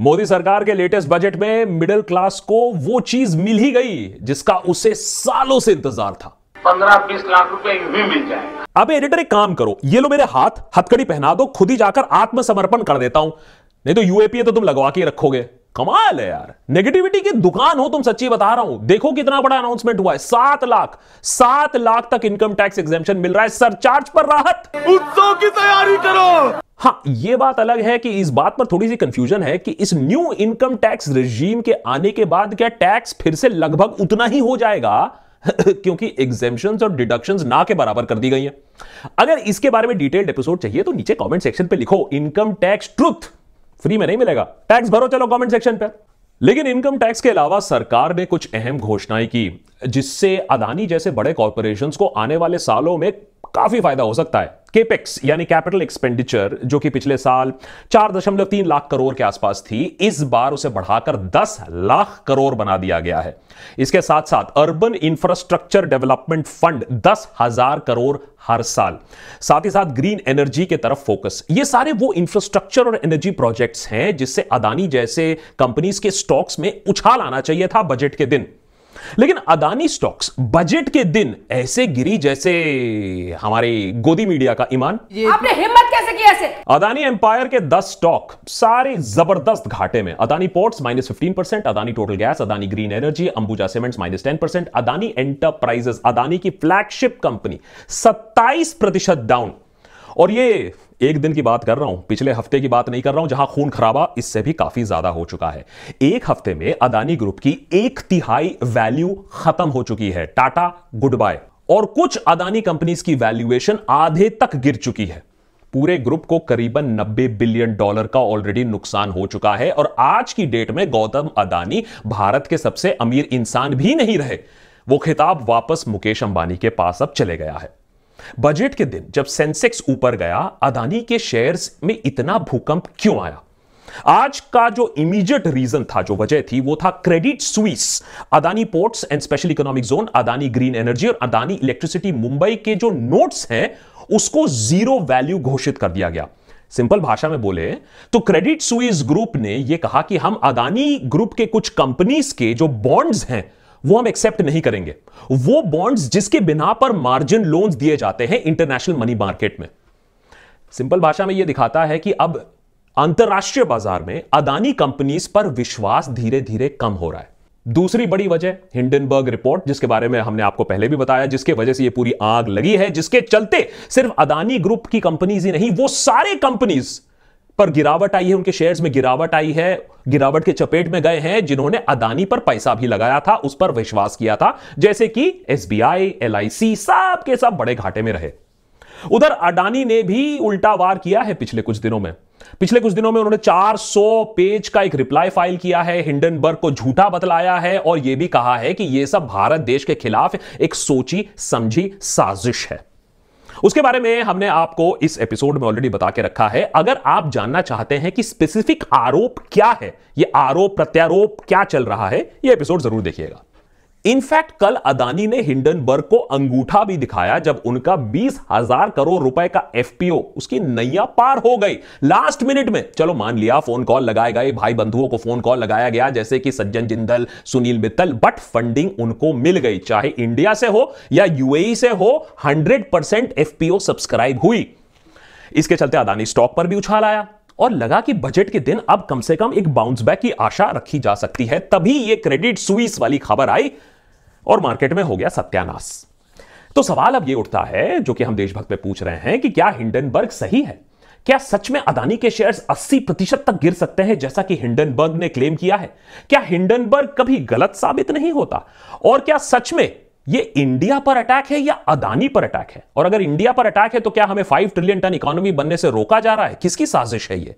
मोदी सरकार के latest budget में मिडिल क्लास को वो चीज मिल ही गई जिसका उसे सालों से इंतजार था पंद्रह बीस लाख रुपए भी मिल जाए अब एडिटर एक काम करो ये लो मेरे हाथ हथकड़ी पहना दो खुद ही जाकर आत्मसमर्पण कर देता हूं नहीं तो यूएपीए तो तुम लगवा के रखोगे कमाल है यार नेगेटिविटी की दुकान हो तुम सच्ची बता रहा हूं देखो कितना बड़ा अनाउंसमेंट हुआ है सात लाख सात लाख तक इनकम टैक्स एग्जेपन मिल रहा है सरचार्ज पर राहत उत्सव की तैयारी करो हाँ ये बात अलग है कि इस बात पर थोड़ी सी कंफ्यूजन है कि इस न्यू इनकम टैक्स रिजीम के आने के बाद क्या टैक्स फिर से लगभग उतना ही हो जाएगा क्योंकि एग्जेम्पन और डिडक्शन ना के बराबर कर दी गई है अगर इसके बारे में डिटेल्ड एपिसोड चाहिए तो नीचे कॉमेंट सेक्शन पर लिखो इनकम टैक्स ट्रुथ फ्री में नहीं मिलेगा टैक्स भरो चलो कमेंट सेक्शन पर लेकिन इनकम टैक्स के अलावा सरकार ने कुछ अहम घोषणाएं की जिससे अदानी जैसे बड़े कॉरपोरेशन को आने वाले सालों में काफी फायदा हो सकता है केपेक्स यानी कैपिटल एक्सपेंडिचर जो कि पिछले साल चार दशमलव तीन लाख करोड़ के आसपास थी इस बार उसे बढ़ाकर दस लाख करोड़ बना दिया गया है इसके साथ साथ अर्बन इंफ्रास्ट्रक्चर डेवलपमेंट फंड दस हजार करोड़ हर साल साथ ही साथ ग्रीन एनर्जी के तरफ फोकस ये सारे वो इंफ्रास्ट्रक्चर और एनर्जी प्रोजेक्ट्स हैं जिससे अदानी जैसे कंपनीज के स्टॉक्स में उछाल आना चाहिए था बजट के दिन लेकिन अदानी स्टॉक्स बजट के दिन ऐसे गिरी जैसे हमारे गोदी मीडिया का ईमान आपने तो- हिम्मत कैसे की ऐसे अदानी एम्पायर के 10 स्टॉक सारे जबरदस्त घाटे में Adani ports minus fifteen percent Adani total gas Adani green energy Ambuja cements minus ten percent Adani enterprises Adani की फ्लैगशिप कंपनी सत्ताईस प्रतिशत डाउन और ये एक दिन की बात कर रहा हूं पिछले हफ्ते की बात नहीं कर रहा हूं जहां खून खराबा इससे भी काफी ज्यादा हो चुका है एक हफ्ते में अदानी ग्रुप की एक तिहाई वैल्यू खत्म हो चुकी है टाटा गुड बाय और कुछ अदानी कंपनीज की वैल्यूएशन आधे तक गिर चुकी है पूरे ग्रुप को करीबन 90 बिलियन डॉलर का ऑलरेडी नुकसान हो चुका है और आज की डेट में गौतम अदानी भारत के सबसे अमीर इंसान भी नहीं रहे वो खिताब वापस मुकेश अंबानी के पास अब चले गया है बजट के दिन जब सेंसेक्स ऊपर गया अदानी के शेयर्स में इतना भूकंप क्यों आया आज का जो इमीडिएट रीजन था जो वजह थी वो था Credit Suisse Adani ports and special economic zone Adani green energy और अदानी इलेक्ट्रिसिटी मुंबई के जो नोट्स हैं उसको जीरो वैल्यू घोषित कर दिया गया सिंपल भाषा में बोले तो क्रेडिट स्विस ग्रुप ने यह कहा कि हम अदानी ग्रुप के कुछ कंपनीज के जो बॉन्ड्स हैं वो हम एक्सेप्ट नहीं करेंगे वो बॉन्ड्स जिसके बिना पर मार्जिन लोन्स दिए जाते हैं इंटरनेशनल मनी मार्केट में सिंपल भाषा में यह दिखाता है कि अब अंतर्राष्ट्रीय बाजार में अदानी कंपनीज पर विश्वास धीरे धीरे कम हो रहा है दूसरी बड़ी वजह हिंडनबर्ग रिपोर्ट जिसके बारे में हमने आपको पहले भी बताया जिसके वजह से ये पूरी आग लगी है जिसके चलते सिर्फ अदानी ग्रुप की कंपनीज ही नहीं वो सारे कंपनीज पर गिरावट आई है उनके शेयर्स में गिरावट आई है गिरावट के चपेट में गए हैं जिन्होंने अदानी पर पैसा भी लगाया था उस पर विश्वास किया था जैसे कि S B I L I सब के सब बड़े घाटे में रहे उधर अडानी ने भी उल्टा वार किया है पिछले कुछ दिनों में पिछले कुछ दिनों में उन्होंने 400 पेज का एक रिप्लाई फाइल किया है हिंडनबर्ग को झूठा बतलाया है और यह भी कहा है कि यह सब भारत देश के खिलाफ एक सोची समझी साजिश है उसके बारे में हमने आपको इस एपिसोड में ऑलरेडी बता के रखा है अगर आप जानना चाहते हैं कि स्पेसिफिक आरोप क्या है ये आरोप प्रत्यारोप क्या चल रहा है ये एपिसोड जरूर देखिएगा इनफैक्ट कल अदानी ने हिंडनबर्ग को अंगूठा भी दिखाया जब उनका बीस हजार करोड़ रुपए का एफपीओ उसकी नैया पार हो गई लास्ट मिनट में चलो मान लिया फोन कॉल लगाए गए भाई बंधुओं को फोन कॉल लगाया गया जैसे कि सज्जन जिंदल सुनील मित्तल बट फंडिंग उनको मिल गई चाहे इंडिया से हो या यूएई e से हो हंड्रेड परसेंट एफपीओ सब्सक्राइब हुई इसके चलते अदानी स्टॉक पर भी उछाल आया और लगा कि बजट के दिन अब कम से कम एक बाउंस बैक की आशा रखी जा सकती है तभी यह क्रेडिट सुइस वाली खबर आई और मार्केट में हो गया सत्यानाश तो सवाल अब ये उठता है जो कि हम देशभक्त में पूछ रहे हैं कि क्या हिंडनबर्ग सही है क्या सच में अदानी के शेयर्स 80 प्रतिशत तक गिर सकते हैं जैसा कि हिंडनबर्ग ने क्लेम किया है क्या हिंडनबर्ग कभी गलत साबित नहीं होता और क्या सच में ये इंडिया पर अटैक है या अदानी पर अटैक है और अगर इंडिया पर अटैक है तो क्या हमें 5 ट्रिलियन टन इकोनॉमी बनने से रोका जा रहा है किसकी साजिश है यह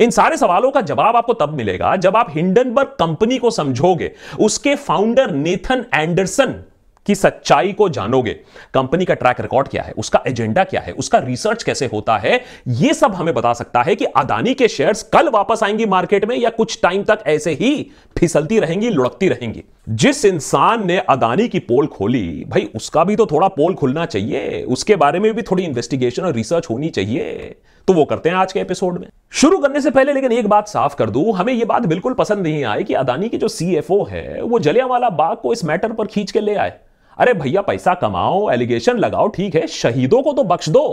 इन सारे सवालों का जवाब आपको तब मिलेगा जब आप हिंडनबर्ग कंपनी को समझोगे उसके फाउंडर नेथन एंडरसन की सच्चाई को जानोगे कंपनी का ट्रैक रिकॉर्ड क्या है उसका एजेंडा क्या है उसका रिसर्च कैसे होता है यह सब हमें बता सकता है कि अदानी के शेयर्स कल वापस आएंगी मार्केट में या कुछ टाइम तक ऐसे ही फिसलती रहेंगी लुढ़कती रहेंगी जिस इंसान ने अदानी की पोल खोली भाई उसका भी तो थोड़ा पोल खुलना चाहिए उसके बारे में भी थोड़ी इन्वेस्टिगेशन और रिसर्च होनी चाहिए तो वो करते हैं आज के एपिसोड में शुरू करने से पहले लेकिन एक बात साफ कर दूं हमें यह बात बिल्कुल पसंद नहीं आई कि अदानी के जो सीएफओ है वो जलियावाला बाग को इस मैटर पर खींच के ले आए अरे भैया पैसा कमाओ एलिगेशन लगाओ ठीक है शहीदों को तो बख्श दो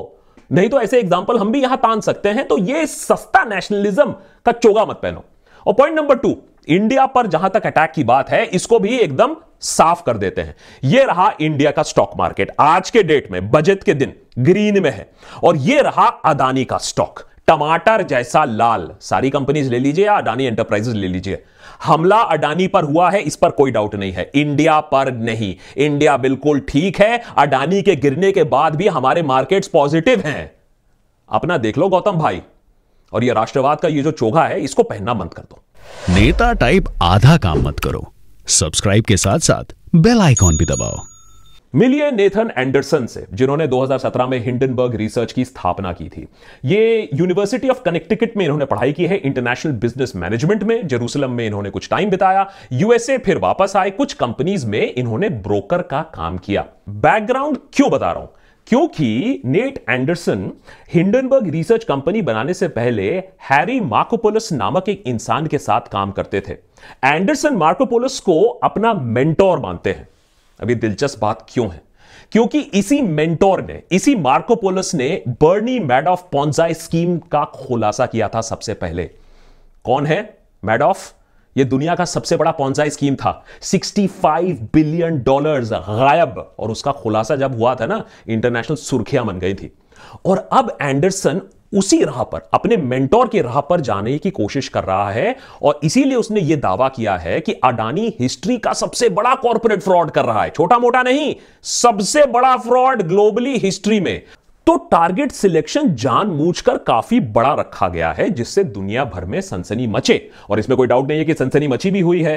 नहीं तो ऐसे एग्जाम्पल हम भी यहां तान सकते हैं तो ये सस्ता नेशनलिज्म का चोगा मत पहनो और पॉइंट नंबर टू इंडिया पर जहां तक अटैक की बात है इसको भी एकदम साफ कर देते हैं यह रहा इंडिया का स्टॉक मार्केट आज के डेट में बजट के दिन ग्रीन में है और यह रहा अदानी का स्टॉक टमाटर जैसा लाल सारी कंपनीज ले लीजिए या अडानी एंटरप्राइजेस ले लीजिए हमला अडानी पर हुआ है इस पर कोई डाउट नहीं है इंडिया पर नहीं इंडिया बिल्कुल ठीक है अडानी के गिरने के बाद भी हमारे मार्केट्स पॉजिटिव हैं अपना देख लो गौतम भाई और ये राष्ट्रवाद का ये जो चोगा है इसको पहनना बंद कर दो नेता टाइप आधा काम मत करो सब्सक्राइब के साथ साथ बेल आइकॉन भी दबाओ मिलिए नेथन एंडरसन से जिन्होंने 2017 में हिंडनबर्ग रिसर्च की स्थापना की थी ये यूनिवर्सिटी ऑफ कनेक्टिकट में इन्होंने पढ़ाई की है इंटरनेशनल बिजनेस मैनेजमेंट में जेरूसलम में इन्होंने कुछ टाइम बिताया यूएसए फिर वापस आए कुछ कंपनीज में इन्होंने ब्रोकर का काम किया बैकग्राउंड क्यों बता रहा हूं क्योंकि Nate Anderson Hindenburg research company बनाने से पहले हैरी मार्कोपोलस नामक एक इंसान के साथ काम करते थे एंडरसन मार्कोपोलस को अपना मेंटोर मानते हैं अभी दिलचस्प बात क्यों है क्योंकि इसी मेंटोर ने इसी मार्कोपोलस ने बर्नी ऑफ पॉन्जाई स्कीम का खुलासा किया था सबसे पहले कौन है मैड ऑफ यह दुनिया का सबसे बड़ा पॉन्जाई स्कीम था 65 बिलियन डॉलर्स गायब और उसका खुलासा जब हुआ था ना इंटरनेशनल सुर्खियां बन गई थी और अब एंडरसन उसी राह पर अपने मेंटोर की राह पर जाने की कोशिश कर रहा है और इसीलिए उसने यह दावा किया है कि अडानी हिस्ट्री का सबसे बड़ा कॉर्पोरेट फ्रॉड कर रहा है छोटा मोटा नहीं सबसे बड़ा फ्रॉड ग्लोबली हिस्ट्री में तो टारगेट सिलेक्शन जानबूझकर काफी बड़ा रखा गया है जिससे दुनिया भर में सनसनी मचे और इसमें कोई डाउट नहीं है कि सनसनी मची भी हुई है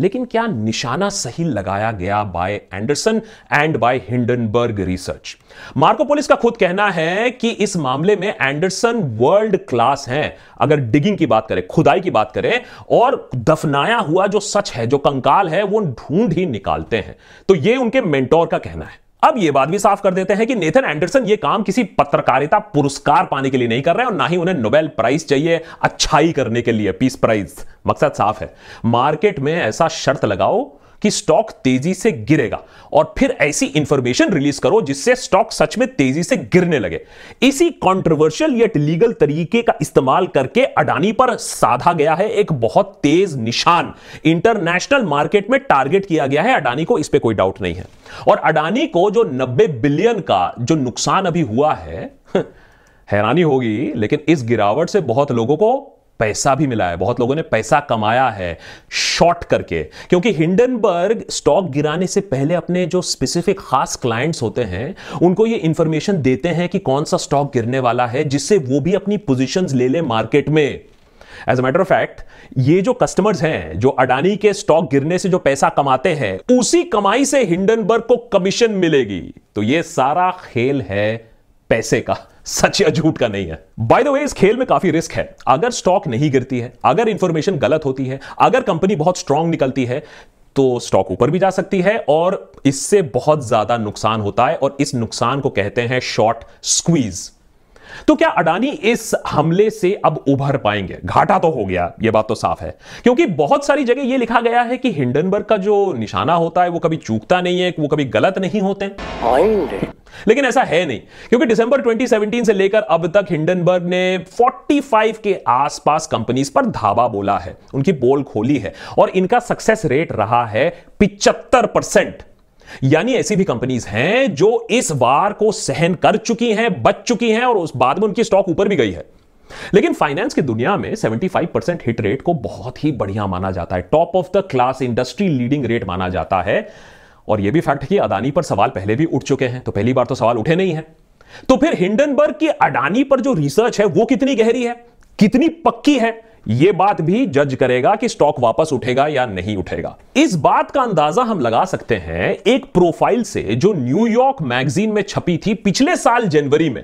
लेकिन क्या निशाना सही लगाया गया by Anderson and by Hindenburg research Markopolos का खुद कहना है कि इस मामले में एंडरसन वर्ल्ड क्लास है अगर डिगिंग की बात करें खुदाई की बात करें और दफनाया हुआ जो सच है जो कंकाल है वो ढूंढ ही निकालते हैं तो ये उनके मेंटोर का कहना है अब यह बात भी साफ कर देते हैं कि नेथन एंडरसन ये काम किसी पत्रकारिता पुरस्कार पाने के लिए नहीं कर रहे और ना ही उन्हें नोबेल प्राइज चाहिए अच्छाई करने के लिए पीस प्राइज मकसद साफ है मार्केट में ऐसा शर्त लगाओ कि स्टॉक तेजी से गिरेगा और फिर ऐसी इंफॉर्मेशन रिलीज करो जिससे स्टॉक सच में तेजी से गिरने लगे इसी कंट्रोवर्शियल येट लीगल तरीके का इस्तेमाल करके अडानी पर साधा गया है एक बहुत तेज निशान इंटरनेशनल मार्केट में टारगेट किया गया है अडानी को इस पर कोई डाउट नहीं है और अडानी को जो नब्बे बिलियन का जो नुकसान अभी हुआ है हैरानी होगी लेकिन इस गिरावट से बहुत लोगों को पैसा भी मिला है बहुत लोगों ने पैसा कमाया है शॉर्ट करके क्योंकि हिंडनबर्ग स्टॉक गिराने से पहले अपने जो स्पेसिफिक खास क्लाइंट्स होते हैं उनको ये इंफॉर्मेशन देते हैं कि कौन सा स्टॉक गिरने वाला है जिससे वो भी अपनी पोजीशंस ले ले मार्केट में as a matter of fact ये जो कस्टमर्स हैं जो अडानी के स्टॉक गिरने से जो पैसा कमाते हैं उसी कमाई से हिंडनबर्ग को कमीशन मिलेगी तो ये सारा खेल है पैसे का सच या झूठ का नहीं है बाय द वे इस खेल में काफी रिस्क है अगर स्टॉक नहीं गिरती है अगर इंफॉर्मेशन गलत होती है अगर कंपनी बहुत स्ट्रांग निकलती है तो स्टॉक ऊपर भी जा सकती है और इससे बहुत ज्यादा नुकसान होता है और इस नुकसान को कहते हैं शॉर्ट स्क्वीज़ तो क्या अडानी इस हमले से अब उभर पाएंगे घाटा तो हो गया यह बात तो साफ है क्योंकि बहुत सारी जगह यह लिखा गया है कि हिंडनबर्ग का जो निशाना होता है वो कभी चूकता नहीं है वो कभी गलत नहीं होते लेकिन ऐसा है नहीं क्योंकि दिसंबर 2017 से लेकर अब तक हिंडनबर्ग ने 45 के आसपास कंपनीज पर धावा बोला है उनकी बोल खोली है और इनका सक्सेस रेट रहा है पिचहत्तर परसेंट यानी ऐसी भी कंपनीज हैं जो इस वार को सहन कर चुकी हैं बच चुकी हैं और उस बाद में उनकी स्टॉक ऊपर भी गई है लेकिन फाइनेंस की दुनिया में 75 परसेंट हिट रेट को बहुत ही बढ़िया माना जाता है top of the class industry leading rate माना जाता है और यह भी फैक्ट कि अदानी पर सवाल पहले भी उठ चुके हैं तो पहली बार तो सवाल उठे नहीं है तो फिर हिंडनबर्ग की अडानी पर जो रिसर्च है वो कितनी गहरी है कितनी पक्की है यह बात भी जज करेगा कि स्टॉक वापस उठेगा या नहीं उठेगा इस बात का अंदाजा हम लगा सकते हैं एक प्रोफाइल से जो न्यूयॉर्क मैगजीन में छपी थी पिछले साल जनवरी में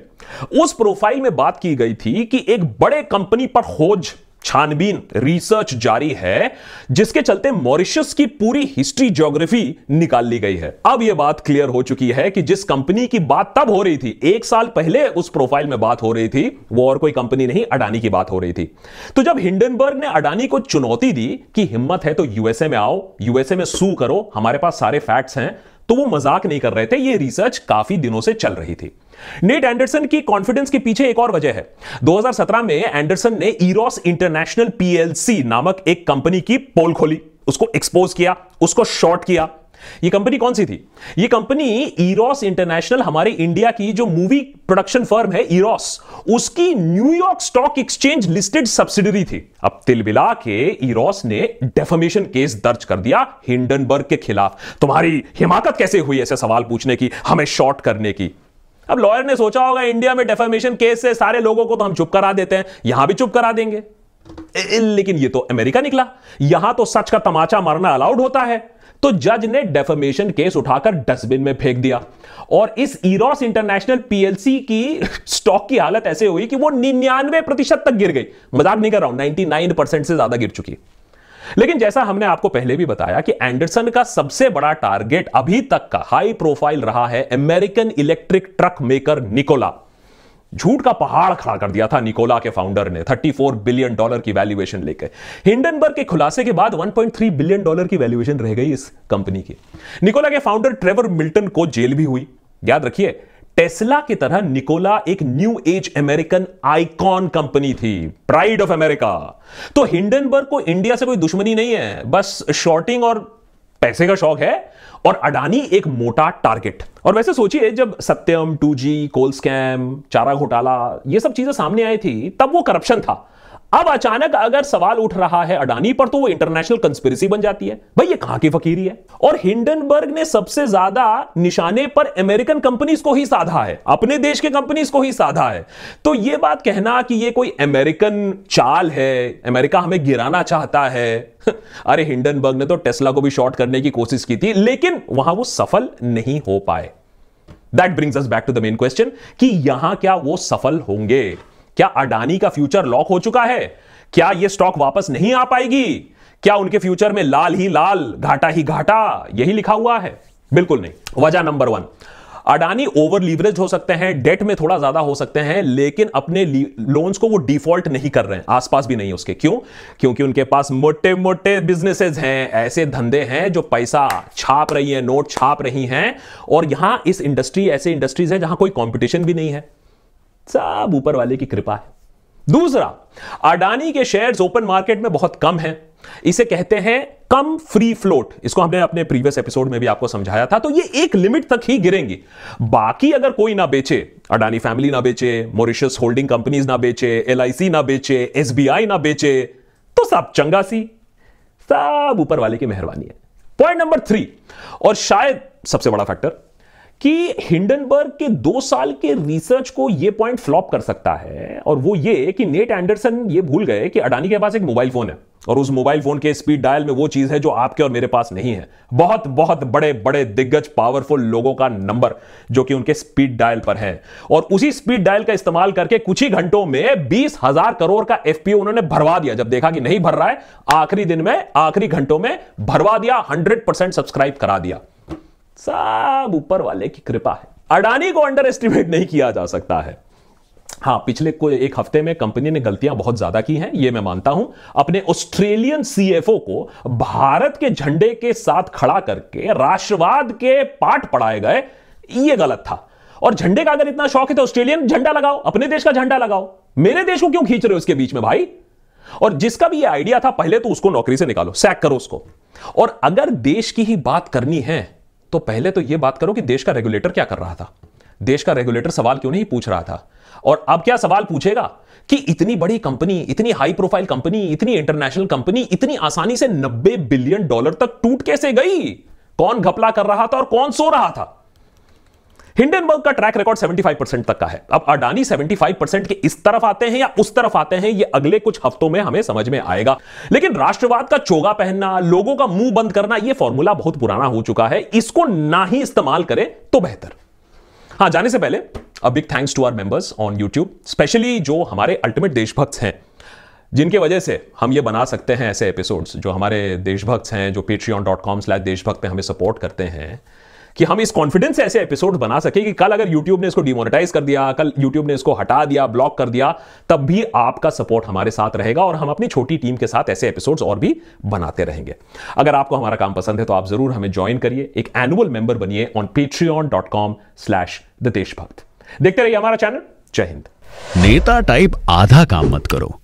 उस प्रोफाइल में बात की गई थी कि एक बड़े कंपनी पर खोज छानबीन रिसर्च जारी है जिसके चलते मॉरिशस की पूरी हिस्ट्री ज्योग्राफी निकाल ली गई है अब यह बात क्लियर हो चुकी है कि जिस कंपनी की बात तब हो रही थी एक साल पहले उस प्रोफाइल में बात हो रही थी वो और कोई कंपनी नहीं अडानी की बात हो रही थी तो जब हिंडनबर्ग ने अडानी को चुनौती दी कि हिम्मत है तो यूएसए में आओ यूएसए में सू करो हमारे पास सारे फैक्ट्स हैं तो वो मजाक नहीं कर रहे थे ये रिसर्च काफी दिनों से चल रही थी नेट एंडरसन की कॉन्फिडेंस के पीछे एक और वजह है 2017 में एंडरसन ने ईरोस इंटरनेशनल पीएलसी नामक एक कंपनी की पोल खोली उसको एक्सपोज किया उसको शॉर्ट किया ये कंपनी कौन सी थी ये कंपनी ईरोस इंटरनेशनल हमारे इंडिया की जो मूवी प्रोडक्शन फर्म है ईरोस उसकी New York stock exchange listed subsidiary थी अब तिलबिला के ईरोस ने डेफमेशन केस दर्ज कर दिया हिंडनबर्ग के खिलाफ तुम्हारी हिमाकत कैसे हुई ऐसे सवाल पूछने की हमें शॉर्ट करने की अब लॉयर ने सोचा होगा इंडिया में डेफेमेशन केस से सारे लोगों को तो हम चुप करा देते हैं यहां भी चुप करा देंगे लेकिन ये तो अमेरिका निकला यहां तो सच का तमाचा मारना अलाउड होता है तो जज ने डेफमेशन केस उठाकर डस्टबिन में फेंक दिया और इस ईरोस इंटरनेशनल पीएलसी की स्टॉक की हालत ऐसे हुई कि वो निन्यानवे प्रतिशत तक गिर गई मजाक नहीं कर रहा हूं नाइनटी नाइन परसेंट से ज्यादा गिर चुकी है लेकिन जैसा हमने आपको पहले भी बताया कि एंडरसन का सबसे बड़ा टारगेट अभी तक का हाई प्रोफाइल रहा है American electric truck maker Nikola झूठ का पहाड़ खड़ा कर दिया था निकोला के फाउंडर ने 34 बिलियन डॉलर की वैल्यूएशन लेकर हिंडनबर्ग के खुलासे के बाद 1.3 बिलियन डॉलर की वैल्यूएशन रह गई इस कंपनी की निकोला के फाउंडर ट्रेवर मिल्टन को जेल भी हुई याद रखिए टेस्ला की तरह निकोला एक new age American icon company थी प्राइड ऑफ अमेरिका तो हिंडनबर्ग को इंडिया से कोई दुश्मनी नहीं है बस शॉर्टिंग और पैसे का शौक है और अडानी एक मोटा टारगेट और वैसे सोचिए जब सत्यम टू जी कोल स्कैम चारा घोटाला ये सब चीजें सामने आई थी तब वो करप्शन था अब अचानक अगर सवाल उठ रहा है अडानी पर तो वो इंटरनेशनल कंस्पिरसी बन जाती है भाई ये कहां की फकीरी है और हिंडनबर्ग ने सबसे ज्यादा निशाने पर अमेरिकन कंपनीज को ही साधा है अपने देश के कंपनीज को ही साधा है तो ये बात कहना कि ये कोई अमेरिकन चाल है अमेरिका हमें गिराना चाहता है अरे हिंडनबर्ग ने तो टेस्ला को भी शॉर्ट करने की कोशिश की थी लेकिन वहां वो सफल नहीं हो पाए that brings us back to the main question कि यहां क्या वो सफल होंगे क्या अडानी का फ्यूचर लॉक हो चुका है क्या यह स्टॉक वापस नहीं आ पाएगी क्या उनके फ्यूचर में लाल ही लाल घाटा ही घाटा यही लिखा हुआ है बिल्कुल नहीं वजह number one Adani over leverage हो सकते हैं डेट में थोड़ा ज्यादा हो सकते हैं लेकिन अपने लोन्स को वो डिफॉल्ट नहीं कर रहे हैं आसपास भी नहीं है उसके क्यों क्योंकि उनके पास मोटे मोटे बिजनेसेस हैं ऐसे धंधे हैं जो पैसा छाप रही है नोट छाप रही हैं और यहां इस इंडस्ट्री ऐसे इंडस्ट्रीज है जहां कोई कॉम्पिटिशन भी नहीं है सब ऊपर वाले की कृपा है दूसरा अडानी के शेयर्स ओपन मार्केट में बहुत कम हैं इसे कहते हैं कम फ्री फ्लोट इसको हमने अपने प्रीवियस एपिसोड में भी आपको समझाया था तो ये एक लिमिट तक ही गिरेंगी बाकी अगर कोई ना बेचे अडानी फैमिली ना बेचे मॉरिशस होल्डिंग कंपनीज ना बेचे एल ना बेचे एस ना बेचे तो सब चंगा सी सब ऊपर वाले की मेहरबानी है पॉइंट नंबर थ्री और शायद सबसे बड़ा फैक्टर कि हिंडनबर्ग के दो साल के रिसर्च को यह पॉइंट फ्लॉप कर सकता है और वो ये कि नेट एंडरसन ये भूल गए कि अडानी के पास एक मोबाइल फोन है और उस मोबाइल फोन के स्पीड डायल में वो चीज है जो आपके और मेरे पास नहीं है बहुत बहुत बड़े बड़े दिग्गज पावरफुल लोगों का नंबर जो कि उनके स्पीड डायल पर है और उसी स्पीड डायल का इस्तेमाल करके कुछ ही घंटों में बीस हजार करोड़ का एफपीओ उन्होंने भरवा दिया जब देखा कि नहीं भर रहा है आखिरी दिन में आखिरी घंटों में भरवा दिया हंड्रेड सब्सक्राइब करा दिया सब ऊपर वाले की कृपा है अडानी को अंडर एस्टिमेट नहीं किया जा सकता है हाँ पिछले कोई एक हफ्ते में कंपनी ने गलतियां बहुत ज्यादा की हैं ये मैं मानता हूं अपने ऑस्ट्रेलियन सीएफओ को भारत के झंडे के साथ खड़ा करके राष्ट्रवाद के पाठ पढ़ाए गए ये गलत था और झंडे का अगर इतना शौक है तो ऑस्ट्रेलियन झंडा लगाओ अपने देश का झंडा लगाओ मेरे देश को क्यों खींच रहे हो उसके बीच में भाई और जिसका भी ये आइडिया था पहले तो उसको नौकरी से निकालो सैक करो उसको और अगर देश की ही बात करनी है तो पहले तो यह बात करो कि देश का रेगुलेटर क्या कर रहा था देश का रेगुलेटर सवाल क्यों नहीं पूछ रहा था और अब क्या सवाल पूछेगा कि इतनी बड़ी कंपनी इतनी हाई प्रोफाइल कंपनी इतनी इंटरनेशनल कंपनी इतनी आसानी से 90 बिलियन डॉलर तक टूट कैसे गई कौन घपला कर रहा था और कौन सो रहा था हिंडनबर्ग का ट्रैक रिकॉर्ड 75 परसेंट तक का है अब अडानी 75 परसेंट के इस तरफ आते हैं या उस तरफ आते हैं ये अगले कुछ हफ्तों में हमें समझ में आएगा लेकिन राष्ट्रवाद का चोगा पहनना लोगों का मुंह बंद करना यह फॉर्मूला बहुत पुराना हो चुका है इसको ना ही इस्तेमाल करें तो बेहतर हाँ जाने से पहले अब big thanks to our members on YouTube specially जो हमारे अल्टीमेट देशभक्त हैं जिनके वजह से हम ये बना सकते हैं ऐसे एपिसोड्स जो हमारे देशभक्त हैं जो Patreon dot com slash Deshbhakt हमें सपोर्ट करते हैं कि हम इस कॉन्फिडेंस से ऐसे एपिसोड बना सके कि कल अगर यूट्यूब ने इसको डिमोनिटाइज कर दिया कल यूट्यूब ने इसको हटा दिया ब्लॉक कर दिया तब भी आपका सपोर्ट हमारे साथ रहेगा और हम अपनी छोटी टीम के साथ ऐसे एपिसोड और भी बनाते रहेंगे अगर आपको हमारा काम पसंद है तो आप जरूर हमें ज्वाइन करिए एक एनुअल मेंबर बनिए on on dot com slash दितेश भक्त देखते रहिए हमारा चैनल जय हिंद नेता टाइप आधा काम मत करो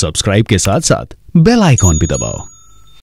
सब्सक्राइब के साथ साथ बेल आइकॉन भी दबाओ